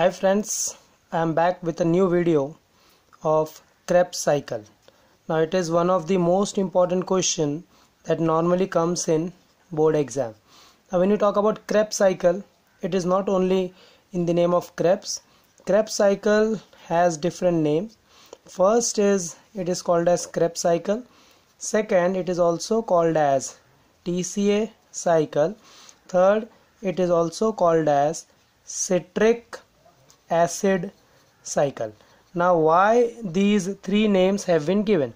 hi friends i'm back with a new video of krebs cycle now it is one of the most important question that normally comes in board exam now when you talk about krebs cycle it is not only in the name of krebs krebs cycle has different names first is it is called as krebs cycle second it is also called as tca cycle third it is also called as citric acid cycle now why these three names have been given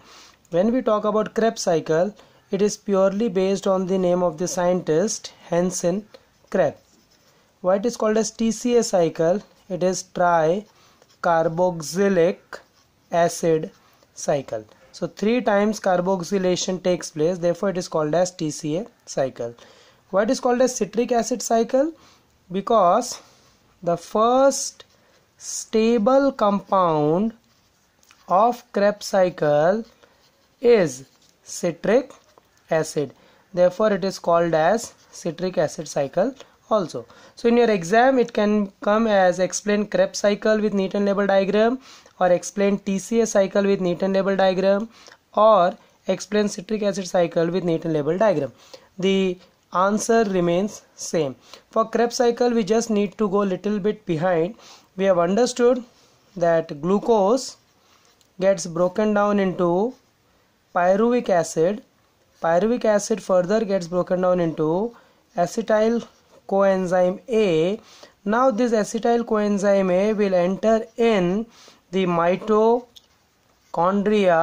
when we talk about krebs cycle it is purely based on the name of the scientist hansen krebs why it is called as tca cycle it is tricarboxylic acid cycle so three times carboxylation takes place therefore it is called as tca cycle why it is called as citric acid cycle because the first stable compound of Krebs cycle is citric acid therefore it is called as citric acid cycle also so in your exam it can come as explain Krebs cycle with neat and label diagram or explain TCA cycle with neat and label diagram or explain citric acid cycle with neat and label diagram the answer remains same for Krebs cycle we just need to go little bit behind we have understood that glucose gets broken down into pyruvic acid pyruvic acid further gets broken down into acetyl coenzyme A now this acetyl coenzyme A will enter in the mitochondria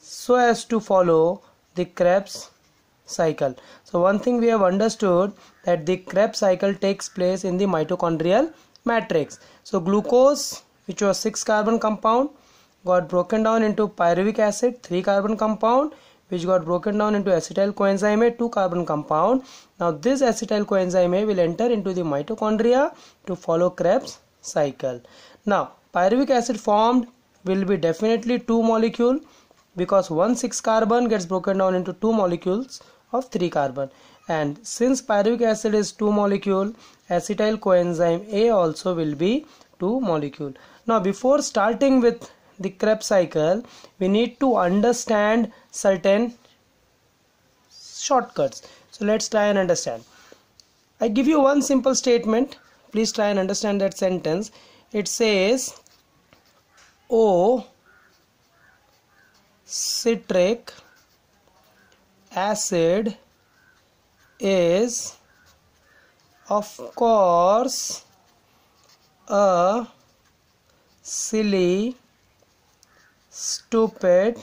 so as to follow the Krebs cycle so one thing we have understood that the Krebs cycle takes place in the mitochondrial matrix so glucose which was six carbon compound got broken down into pyruvic acid three carbon compound which got broken down into acetyl coenzyme A, 2 carbon compound. Now this acetyl coenzyme A will enter into the mitochondria to follow Krebs cycle. Now pyruvic acid formed will be definitely 2 molecule because one 6 carbon gets broken down into 2 molecules of 3 carbon and since pyruvic acid is 2 molecule acetyl coenzyme A also will be 2 molecule. Now before starting with the Krebs cycle we need to understand certain shortcuts. So let's try and understand. I give you one simple statement please try and understand that sentence. It says O citric acid is of course a silly stupid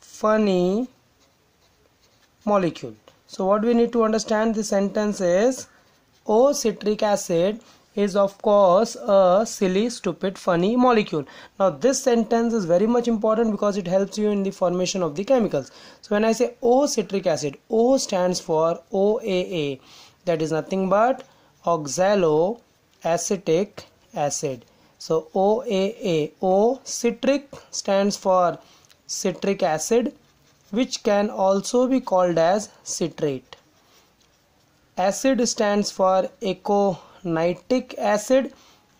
funny molecule so what we need to understand this sentence is o citric acid is of course a silly stupid funny molecule now this sentence is very much important because it helps you in the formation of the chemicals so when i say o citric acid o stands for oaa that is nothing but oxaloacetic acid so oaa o citric stands for citric acid which can also be called as citrate acid stands for eco nitric acid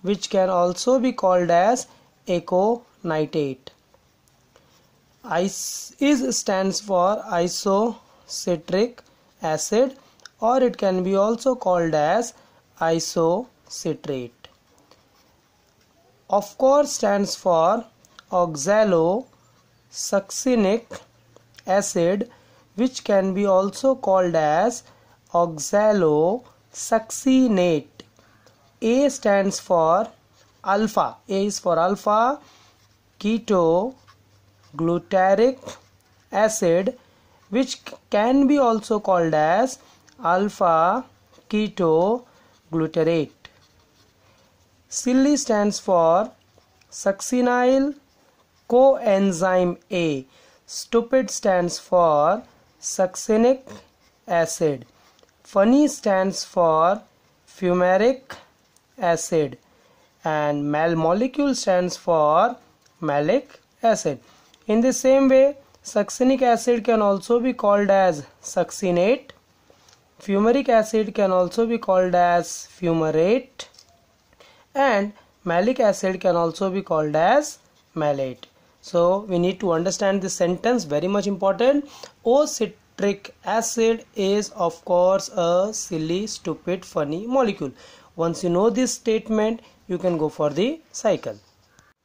which can also be called as aconitate. Is stands for isocitric acid or it can be also called as isocitrate. Of course stands for oxalosuccinic acid which can be also called as oxalosuccinate a stands for alpha. A is for alpha keto glutaric acid which can be also called as alpha keto glutarate. Silly stands for succinyl coenzyme A. Stupid stands for succinic acid. Funny stands for fumaric acid and mal molecule stands for malic acid in the same way succinic acid can also be called as succinate fumaric acid can also be called as fumarate and malic acid can also be called as malate so we need to understand this sentence very much important o citric acid is of course a silly stupid funny molecule once you know this statement, you can go for the cycle.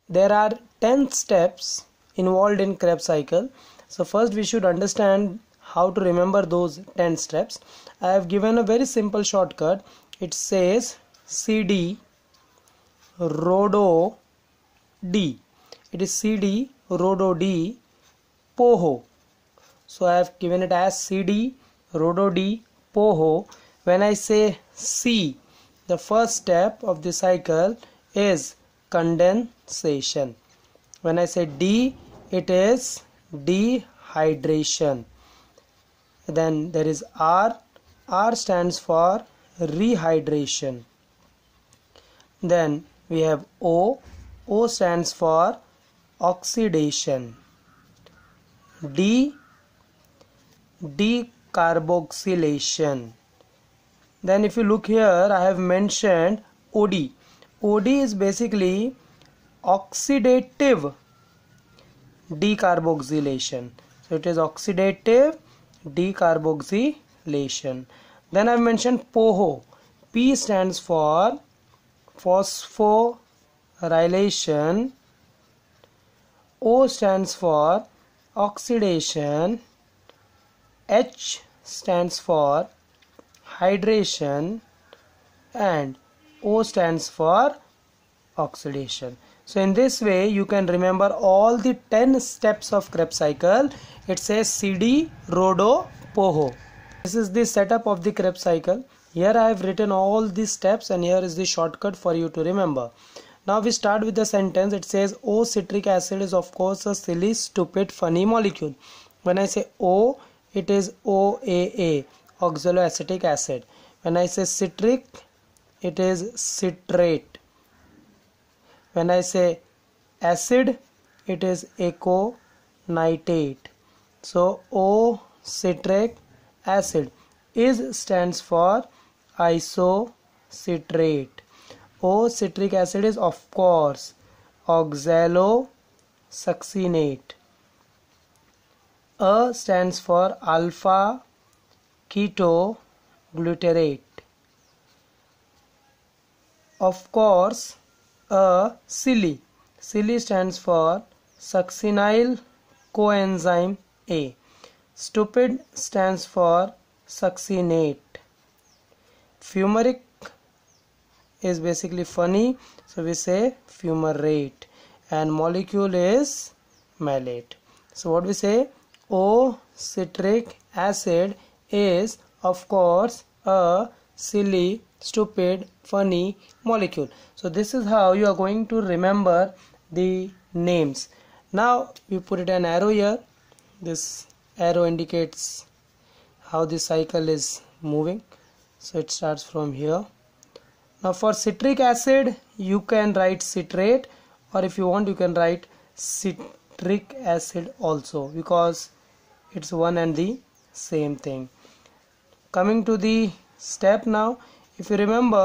There are 10 steps involved in Krebs cycle. So first we should understand how to remember those 10 steps. I have given a very simple shortcut. It says CD Rodo D. It is CD Rodo D Poho. So I have given it as CD Rodo D Poho. When I say C, the first step of the cycle is condensation when I say D it is dehydration then there is R R stands for rehydration then we have O O stands for oxidation D decarboxylation then if you look here I have mentioned OD OD is basically oxidative decarboxylation so it is oxidative decarboxylation then I've mentioned POHO P stands for phosphorylation O stands for oxidation H stands for hydration and O stands for oxidation. So in this way you can remember all the 10 steps of Krebs cycle. It says CD, RODO, POHO. This is the setup of the Krebs cycle. Here I have written all these steps and here is the shortcut for you to remember. Now we start with the sentence. It says O citric acid is of course a silly, stupid, funny molecule. When I say O, it is OAA oxaloacetic acid when I say citric it is citrate when I say acid it is aconitate so O citric acid is stands for isocitrate O citric acid is of course oxalosuccinate A stands for alpha keto glutarate of course a silly silly stands for succinyl coenzyme a stupid stands for succinate fumaric is basically funny so we say fumarate and molecule is malate so what we say o citric acid is of course a silly stupid funny molecule so this is how you are going to remember the names now we put it an arrow here this arrow indicates how the cycle is moving so it starts from here now for citric acid you can write citrate or if you want you can write citric acid also because it's one and the same thing coming to the step now if you remember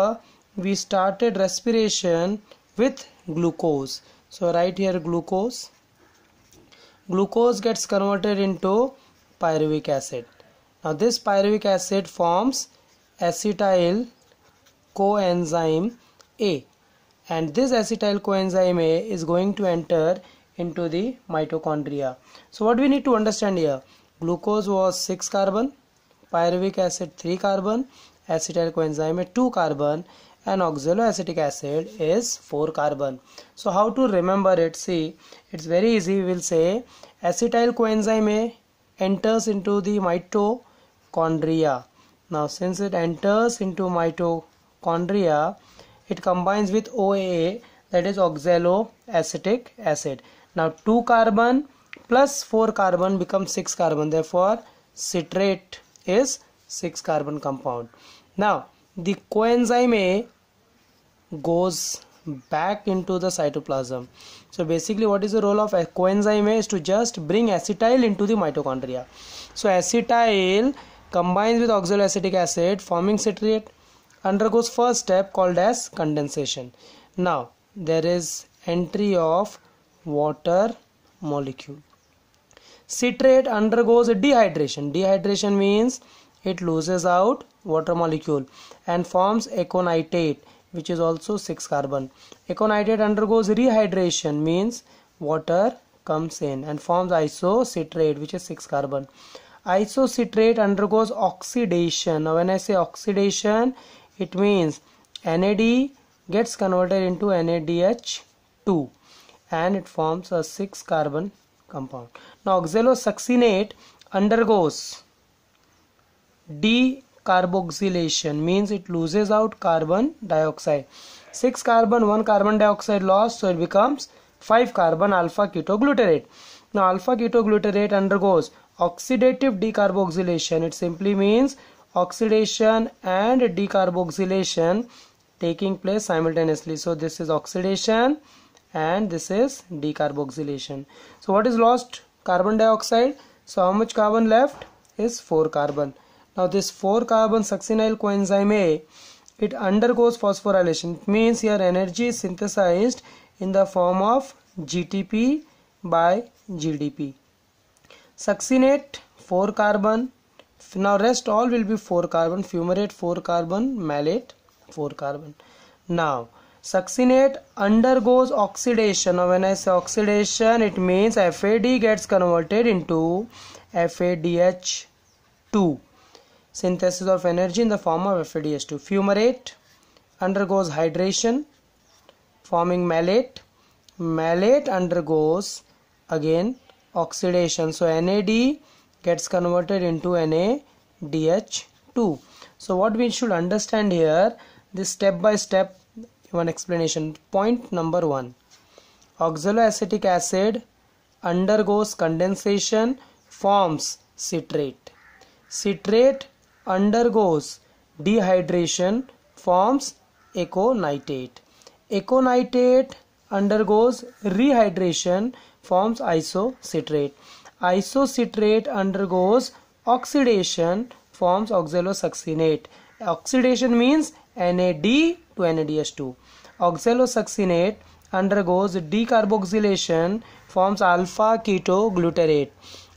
we started respiration with glucose so right here glucose glucose gets converted into pyruvic acid now this pyruvic acid forms acetyl coenzyme A and this acetyl coenzyme A is going to enter into the mitochondria. So what we need to understand here glucose was 6 carbon pyruvic acid 3 carbon acetyl coenzyme 2 carbon and oxaloacetic acid is 4 carbon so how to remember it see it's very easy we will say acetyl coenzyme a enters into the mitochondria now since it enters into mitochondria it combines with OAA that is oxaloacetic acid now 2 carbon plus 4 carbon becomes 6 carbon therefore citrate is 6 carbon compound now the coenzyme A goes back into the cytoplasm so basically what is the role of coenzyme A is to just bring acetyl into the mitochondria so acetyl combines with oxaloacetic acid forming citrate undergoes first step called as condensation now there is entry of water molecule citrate undergoes dehydration dehydration means it loses out water molecule and forms aconitate which is also 6 carbon aconitate undergoes rehydration means water comes in and forms isocitrate which is 6 carbon isocitrate undergoes oxidation now when i say oxidation it means nad gets converted into NADH2 and it forms a 6 carbon compound now oxalosuccinate undergoes decarboxylation means it loses out carbon dioxide. 6 carbon 1 carbon dioxide lost so it becomes 5 carbon alpha ketoglutarate. Now alpha ketoglutarate undergoes oxidative decarboxylation. It simply means oxidation and decarboxylation taking place simultaneously. So this is oxidation and this is decarboxylation. So what is lost? carbon dioxide so how much carbon left is 4 carbon now this 4 carbon succinyl coenzyme A it undergoes phosphorylation it means here energy is synthesized in the form of GTP by GDP succinate 4 carbon now rest all will be 4 carbon fumarate 4 carbon malate 4 carbon now succinate undergoes oxidation now when i say oxidation it means fad gets converted into fadh2 synthesis of energy in the form of fadh2 fumarate undergoes hydration forming malate malate undergoes again oxidation so nad gets converted into nadh2 so what we should understand here this step by step one explanation point number 1 oxaloacetic acid undergoes condensation forms citrate citrate undergoes dehydration forms aconitate aconitate undergoes rehydration forms isocitrate isocitrate undergoes oxidation forms oxalosuccinate oxidation means NAD to NADH2. Oxalosuccinate undergoes decarboxylation, forms alpha ketoglutarate.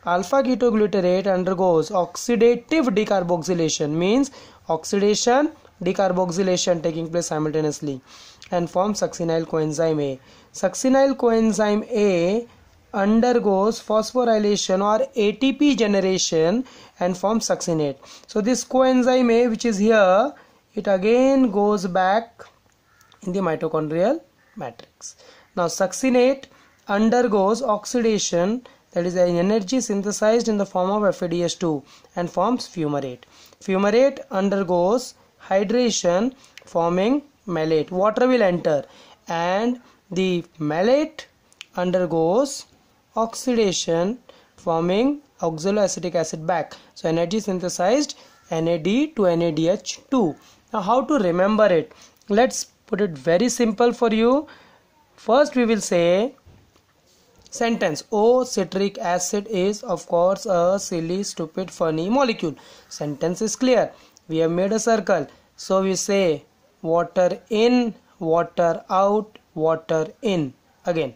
Alpha ketoglutarate undergoes oxidative decarboxylation, means oxidation decarboxylation taking place simultaneously and forms succinyl coenzyme A. Succinyl coenzyme A undergoes phosphorylation or ATP generation and forms succinate. So this coenzyme A which is here it again goes back in the mitochondrial matrix now succinate undergoes oxidation that is energy synthesized in the form of FADH2 and forms fumarate fumarate undergoes hydration forming malate water will enter and the malate undergoes oxidation forming oxaloacetic acid back so energy synthesized NAD to NADH2 now how to remember it let's put it very simple for you first we will say sentence O, citric acid is of course a silly stupid funny molecule sentence is clear we have made a circle so we say water in water out water in again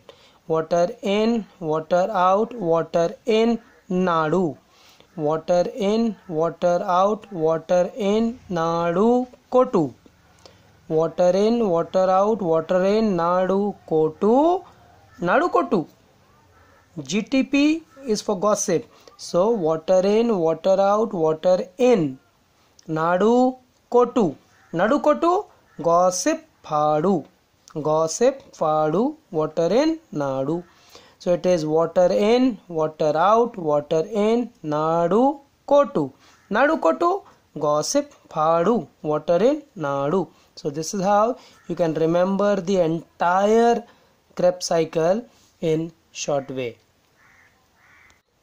water in water out water in nadu water in water out water in nadu कोटू water in water out water in नाडू कोटू नाडू कोटू GTP is for gossip. So water in, water out, water in. Nadu kotu. Nadu kotu gossip fadu. Gossip fadu water in nadu. So it is water in, water out, water in, nadu kotu. Nadu kotu gossip Phadu, water in Nadu. So this is how you can remember the entire Krebs cycle in short way.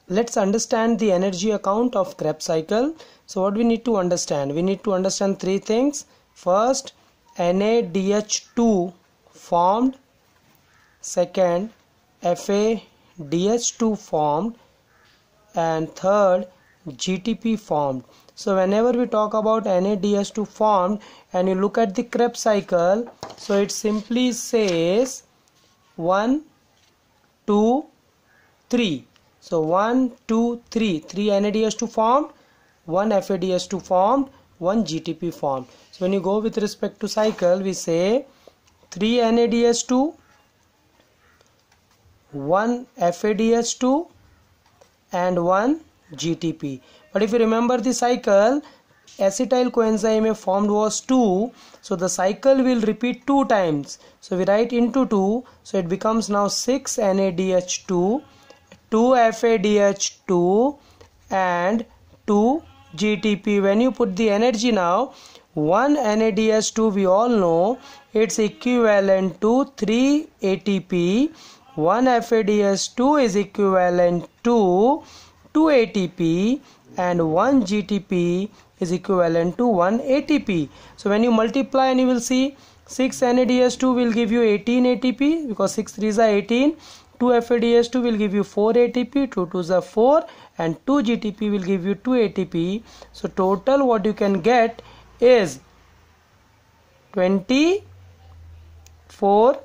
Let's understand the energy account of Krebs cycle. So what we need to understand? We need to understand three things. First, NADH2 formed. Second, FADH2 formed. And third, GTP formed so whenever we talk about NADH2 formed and you look at the Krebs cycle so it simply says 1 2 3 so 1 2 3 3 NADH2 formed 1 FADH2 formed 1 GTP formed so when you go with respect to cycle we say 3 NADH2 1 FADH2 and 1 GTP but if you remember the cycle acetyl coenzyme A formed was 2 so the cycle will repeat 2 times so we write into 2 so it becomes now 6 NADH2 2 FADH2 and 2 GTP when you put the energy now 1 NADH2 we all know it's equivalent to 3 ATP 1 FADH2 is equivalent to 2 ATP and 1 GTP is equivalent to 1 ATP. So when you multiply and you will see 6 NADH2 will give you 18 ATP because 6 3s are 18. 2 FADH2 will give you 4 ATP, 2 2s are 4 and 2 GTP will give you 2 ATP. So total what you can get is 24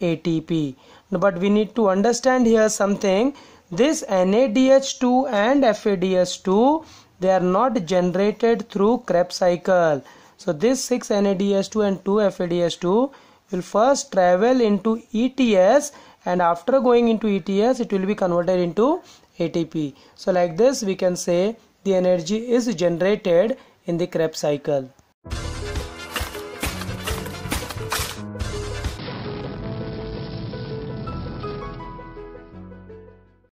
ATP. But we need to understand here something this NADH2 and FADH2 they are not generated through Krebs cycle. So this 6 NADH2 and 2 FADH2 will first travel into ETS and after going into ETS it will be converted into ATP. So like this we can say the energy is generated in the Krebs cycle.